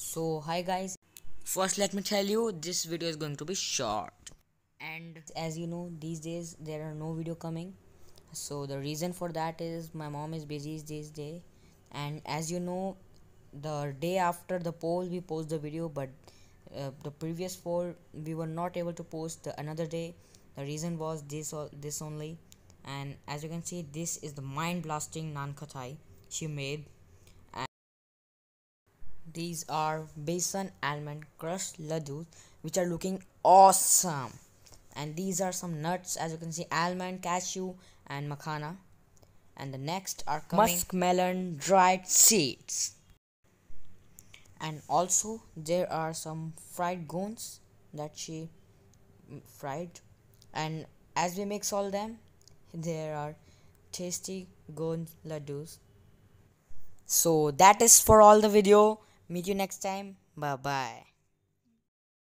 so hi guys first let me tell you this video is going to be short and as you know these days there are no video coming so the reason for that is my mom is busy these day and as you know the day after the poll we post the video but uh, the previous poll we were not able to post another day the reason was this or this only and as you can see this is the mind blasting nankatai she made these are besan almond crushed ladus which are looking awesome. And these are some nuts as you can see almond, cashew and makhana. And the next are coming muskmelon dried seeds. And also there are some fried goons that she fried and as we mix all them there are tasty goon ladus so that is for all the video Meet you next time. Bye bye.